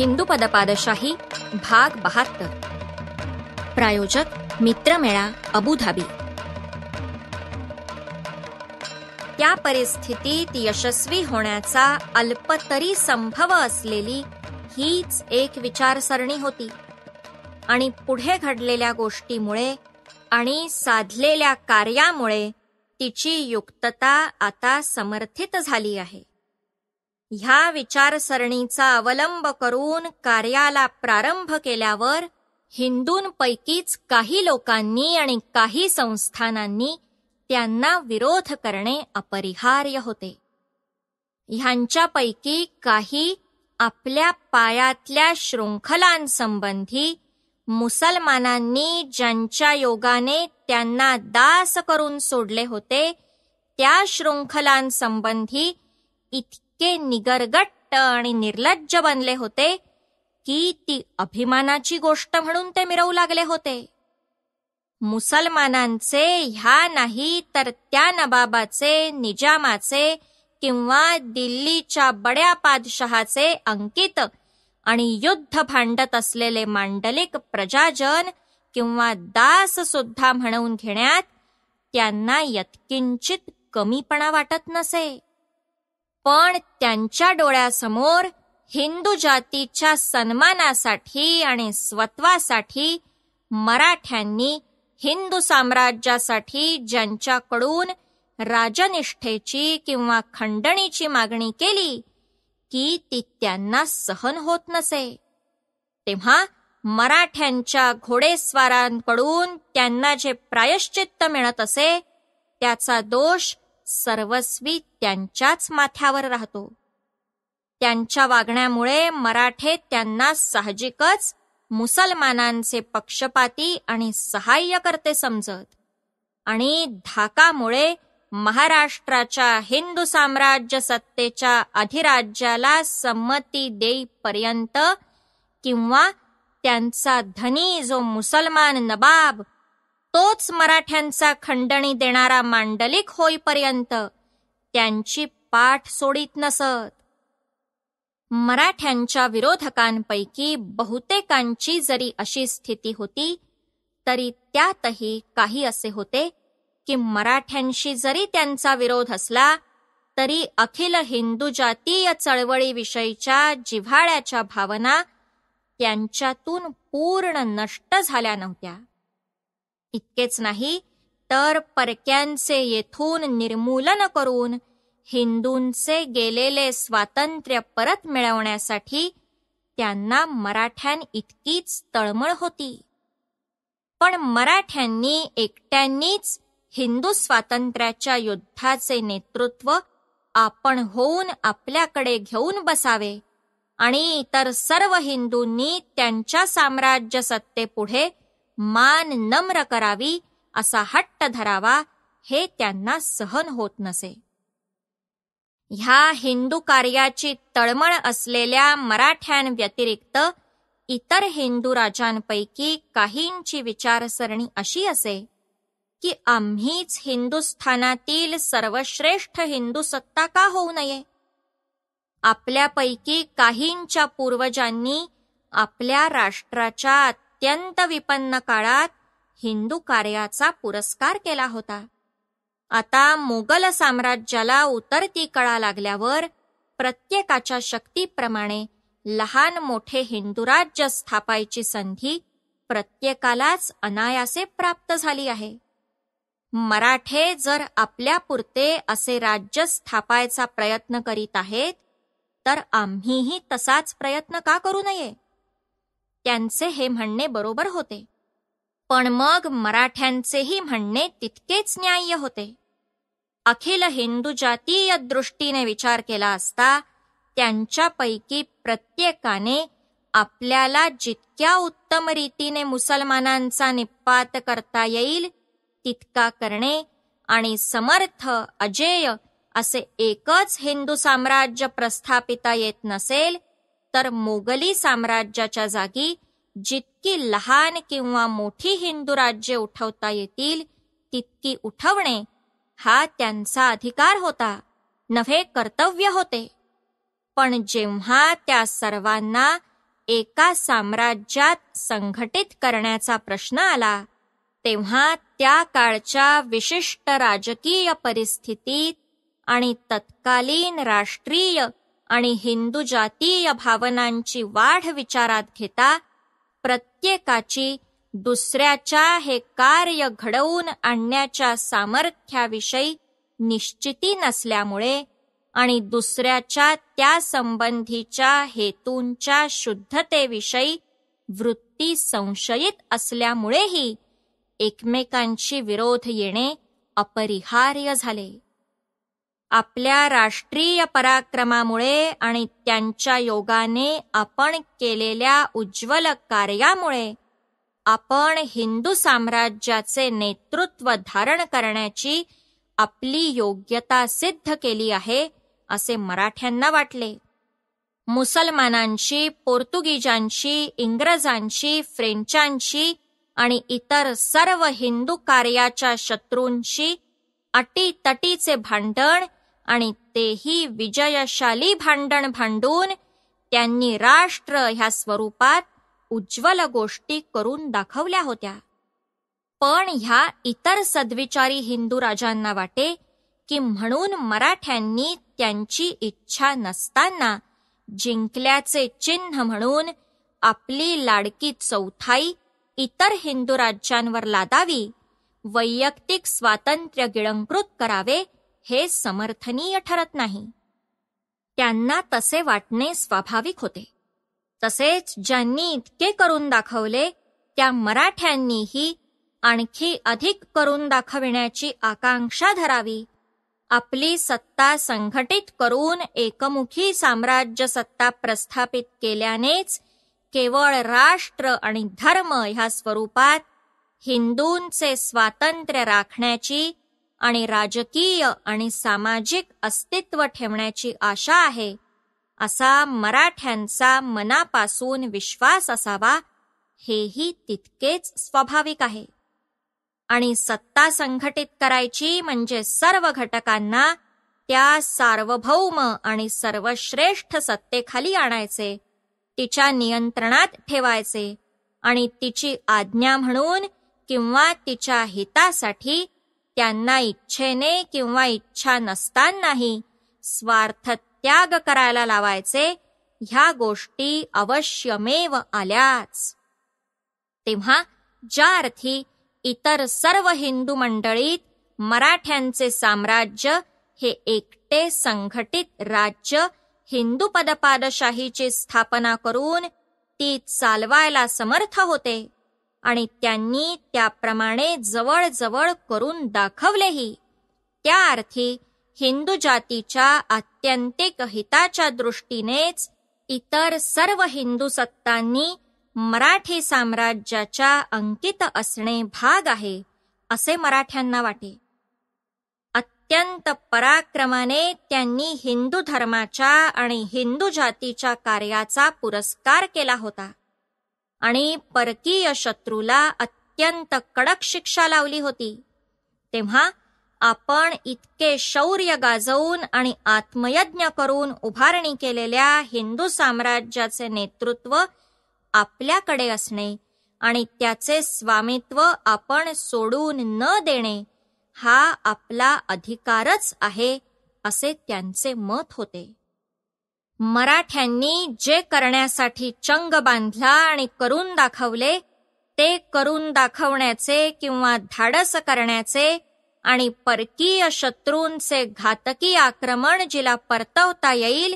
हिंदू पदपादशाही भाग बहात्तर प्रायोजक मित्रमेळा अबुधाबी त्या परिस्थितीत यशस्वी होण्याचा अल्पतरी संभव असलेली हीच एक विचारसरणी होती आणि पुढे घडलेल्या गोष्टीमुळे आणि साधलेल्या कार्यामुळे तिची युक्तता आता समर्थित झाली आहे ह्या विचारसरणीचा अवलंब करून कार्याला प्रारंभ केल्यावर हिंदूंपैकीच काही लोकांनी आणि काही संस्थानांनी त्यांना विरोध करणे अपरिहार्य होते ह्यांच्यापैकी काही आपल्या पायातल्या शृंखलांसंबंधी मुसलमानांनी ज्यांच्या योगाने त्यांना दास करून सोडले होते त्या शृंखलांसंबंधी इतके इतके निगरगट्ट आणि निर्लज्ज बनले होते की ती अभिमानाची गोष्ट म्हणून ते मिरवू लागले होते मुसलमानांचे ह्या नाही तर त्या नबाबाचे निजामाचे किंवा दिल्लीच्या बड्या पादशहाचे अंकित आणि युद्ध भांडत असलेले मांडलिक प्रजाजन किंवा दास सुद्धा म्हणून घेण्यात त्यांना यत्किंचित कमीपणा वाटत नसे पण त्यांच्या डोळ्यासमोर हिंदू जातीच्या सन्मानासाठी आणि स्वत्वासाठी मराठ्यांनी हिंदू साम्राज्यासाठी ज्यांच्याकडून राजनिष्ठेची किंवा खंडणीची मागणी केली की ती त्यांना सहन होत नसे तेव्हा मराठ्यांच्या घोडेस्वारांकडून त्यांना जे प्रायश्चित्त मिळत असे त्याचा दोष सर्वस्वी त्यांच्याच माथ्यावर राहतो त्यांच्या वागण्यामुळे मराठे त्यांना साहजिकच मुसलमानांचे पक्षपाती आणि सहाय्यकर्ते समजत आणि धाकामुळे महाराष्ट्राच्या हिंदू साम्राज्य सत्तेच्या अधिराज्याला संमती देईपर्यंत किंवा त्यांचा धनी जो मुसलमान नबाब तोच मराठ्यांचा खंडणी देणारा मांडलिक होईपर्यंत त्यांची पाठ सोडित नसत मराठ्यांच्या विरोधकांपैकी बहुतेकांची जरी अशी स्थिती होती तरी त्यातही काही असे होते की मराठ्यांशी जरी त्यांचा विरोध असला तरी अखिल हिंदू जातीय चळवळीविषयीच्या जिव्हाळ्याच्या भावना त्यांच्यातून पूर्ण नष्ट झाल्या नव्हत्या इतकेच नाही तर परक्यांचे येथून निर्मूलन करून हिंदूंचे गेलेले स्वातंत्र्य परत मिळवण्यासाठी त्यांना मराठ्यां इतकीच तळमळ होती पण मराठ्यांनी एकट्यांनीच हिंदू स्वातंत्र्याच्या युद्धाचे नेतृत्व आपण होऊन आपल्याकडे घेऊन बसावे आणि इतर सर्व हिंदूंनी त्यांच्या साम्राज्य सत्तेपुढे मान नम्र करावी असा हट्ट धरावा हे त्यांना सहन होत नसे ह्या हिंदू कार्याची तळमळ असलेल्या मराठ्यांव्यतिरिक्त इतर हिंदू राजांपैकी काहींची विचारसरणी अशी असे की आम्हीच हिंदुस्थानातील सर्वश्रेष्ठ हिंदू सत्ता का होऊ नये आपल्यापैकी काहींच्या पूर्वजांनी आपल्या राष्ट्राच्या अत्यंत विपन्न काळात हिंदू कार्याचा पुरस्कार केला होता आता मुघल साम्राज्याला उतरती कळा लागल्यावर प्रत्येकाच्या शक्तीप्रमाणे लहान मोठे हिंदू राज्य स्थापायची संधी प्रत्येकालाच अनायासे प्राप्त झाली आहे मराठे जर आपल्यापुरते असे राज्य स्थापायचा प्रयत्न करीत आहेत तर आम्हीही तसाच प्रयत्न का करू नये त्यांचे हे म्हणणे बरोबर होते पण मग मराठ्यांचेही म्हणणे तितकेच न्याय्य होते अखिल हिंदू जातीय दृष्टीने विचार केला असता त्यांच्यापैकी प्रत्येकाने आपल्याला जितक्या उत्तम रीतीने मुसलमानांचा निपात करता येईल तितका करणे आणि समर्थ अजेय असे एकच हिंदू साम्राज्य प्रस्थापिता येत नसेल तर मोगली साम्राज्याच्या जागी जितकी लहान किंवा मोठी हिंदू राज्ये उठवता येतील तितकी उठवणे हा त्यांचा अधिकार होता नव्हे कर्तव्य होते पण जेव्हा त्या सर्वांना एका साम्राज्यात संघटित करण्याचा प्रश्न आला तेव्हा त्या काळच्या विशिष्ट राजकीय परिस्थितीत आणि तत्कालीन राष्ट्रीय आणि हिंदू जातीय भावनांची वाढ विचारात घेता प्रत्येकाची दुसऱ्याच्या हे कार्य घडवून आणण्याच्या सामर्थ्याविषयी निश्चिती नसल्यामुळे आणि दुसऱ्याच्या त्या संबंधीच्या हेतूंच्या शुद्धतेविषयी वृत्ती संशयित असल्यामुळेही एकमेकांशी विरोध येणे अपरिहार्य झाले आपल्या राष्ट्रीय पराक्रमामुळे आणि त्यांच्या योगाने आपण केलेल्या उज्ज्वल कार्यामुळे आपण हिंदू साम्राज्याचे नेतृत्व धारण करण्याची आपली योग्यता सिद्ध केली आहे असे मराठ्यांना वाटले मुसलमानांशी पोर्तुगीजांशी इंग्रजांशी फ्रेंचांशी आणि इतर सर्व हिंदू कार्याच्या शत्रूंशी अटीतटीचे भांडण आणि तेही विजयशाली भांडण भांडून त्यांनी राष्ट्र ह्या स्वरूपात उज्ज्वल गोष्टी करून दाखवल्या होत्या पण ह्या इतर सद्विचारी हिंदू राजांना वाटे की म्हणून मराठ्यांनी त्यांची इच्छा नसताना जिंकल्याचे चिन्ह म्हणून आपली लाडकी चौथाई इतर हिंदू राज्यांवर लादावी वैयक्तिक स्वातंत्र्य गिळंकृत करावे हे समर्थनीय ठरत नाही त्यांना तसे वाटणे स्वाभाविक होते तसेच ज्यांनी इतके करून दाखवले त्या मराठ्यांनीही आणखी अधिक करून दाखविण्याची आकांक्षा धरावी आपली सत्ता संघटित करून एकमुखी साम्राज्य सत्ता प्रस्थापित केल्यानेच केवळ राष्ट्र आणि धर्म ह्या स्वरूपात हिंदूंचे स्वातंत्र्य राखण्याची आणि राजकीय आणि सामाजिक अस्तित्व ठेवण्याची आशा आहे असा मराठ्यांचा मनापासून विश्वास असावा हेही तितकेच स्वाभाविक आहे आणि सत्ता संघटित करायची म्हणजे सर्व घटकांना त्या सार्वभौम आणि सर्वश्रेष्ठ सत्तेखाली आणायचे तिच्या नियंत्रणात ठेवायचे आणि तिची आज्ञा म्हणून किंवा तिच्या हितासाठी त्यांना इच्छेने किंवा इच्छा नसतानाही स्वार्थ त्याग करायला लावायचे ह्या गोष्टी अवश्यमेव आल्याच तेव्हा ज्या अर्थी इतर सर्व हिंदू मंडळीत मराठ्यांचे साम्राज्य हे एकटे संघटित राज्य हिंदू पदपादशाहीची स्थापना करून ती चालवायला समर्थ होते आणि त्यांनी त्याप्रमाणे जवळजवळ करून दाखवलेही त्या अर्थी हिंदू जातीच्या आत्यंतिक हिताच्या दृष्टीनेच इतर सर्व हिंदू सत्तांनी मराठी साम्राज्याच्या अंकित असणे भाग आहे असे मराठ्यांना वाटे अत्यंत पराक्रमाने त्यांनी हिंदू धर्माच्या आणि हिंदू जातीच्या कार्याचा पुरस्कार केला होता आणि परकीय शत्रूला अत्यंत कडक शिक्षा लावली होती तेव्हा आपण इतके शौर्य गाजवून आणि आत्मयज्ञ करून उभारणी केलेल्या हिंदू साम्राज्याचे नेतृत्व आपल्याकडे असणे आणि त्याचे स्वामित्व आपण सोडून न देणे हा आपला अधिकारच आहे असे त्यांचे मत होते मराठ्यांनी जे करण्यासाठी चंग बांधला आणि करून दाखवले ते करून दाखवण्याचे किंवा धाडस करण्याचे आणि परकीय शत्रूंचे घातकी आक्रमण जिला परतवता येईल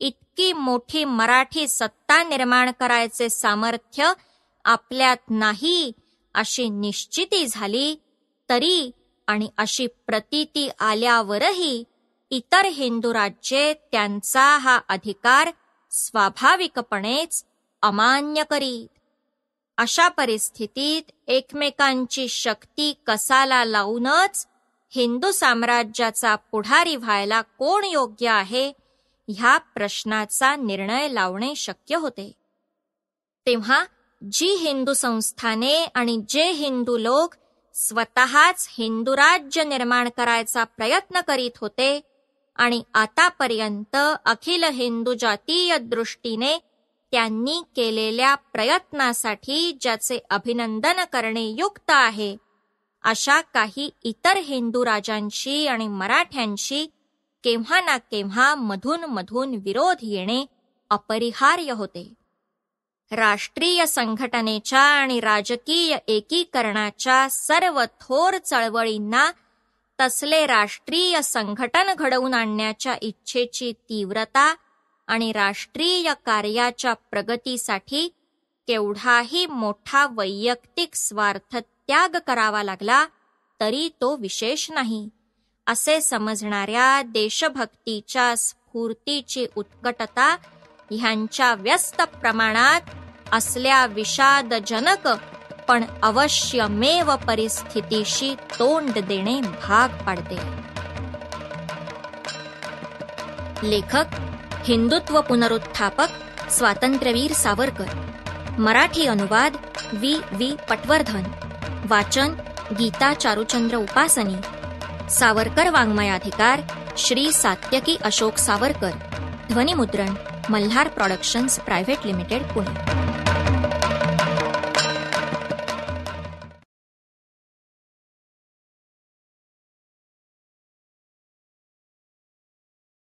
इतकी मोठी मराठी सत्ता निर्माण करायचे सामर्थ्य आपल्यात नाही अशी निश्चिती झाली तरी आणि अशी प्रतीती आल्यावरही इतर हिंदू राज्ये त्यांचा हा अधिकार स्वाभाविकपणेच अमान्य करीत अशा परिस्थितीत एकमेकांची शक्ती कसाला लावूनच हिंदू साम्राज्याचा पुढारी व्हायला कोण योग्य आहे ह्या प्रश्नाचा निर्णय लावणे शक्य होते तेव्हा जी हिंदू संस्थाने आणि जे हिंदू लोक स्वतःच हिंदू राज्य निर्माण करायचा प्रयत्न करीत होते आणि आतापर्यंत अखिल हिंदू जातीय दृष्टीने त्यांनी केलेल्या प्रयत्नासाठी ज्याचे अभिनंदन करणे युक्त आहे अशा काही इतर हिंदू राजांशी आणि मराठ्यांशी केव्हा ना केव्हा मधून मधून विरोध येणे अपरिहार्य होते राष्ट्रीय संघटनेच्या आणि राजकीय एकीकरणाच्या सर्व थोर चळवळींना तसले राष्ट्रीय संघटन घडवून आणण्याच्या इच्छेची तीव्रता आणि राष्ट्रीय कार्याच्या प्रगतीसाठी केवढाही मोठा वैयक्तिक स्वार्थ त्याग करावा लागला तरी तो विशेष नाही असे समजणाऱ्या देशभक्तीच्या स्फूर्तीची उत्कटता ह्यांच्या व्यस्त प्रमाणात असल्या विषादजनक पण अवश्यमेव परिस्थितीशी तोंड देणे भाग पाडते लेखक हिंदुत्व पुनरुत्थापक स्वातंत्र्यवीर सावरकर मराठी अनुवाद वी वी पटवर्धन वाचन गीता चारुचंद्र उपासनी सावरकर वाङ्मयाधिकार श्री सात्यकी अशोक सावरकर ध्वनिमुद्रण Malhar productions private limited Pune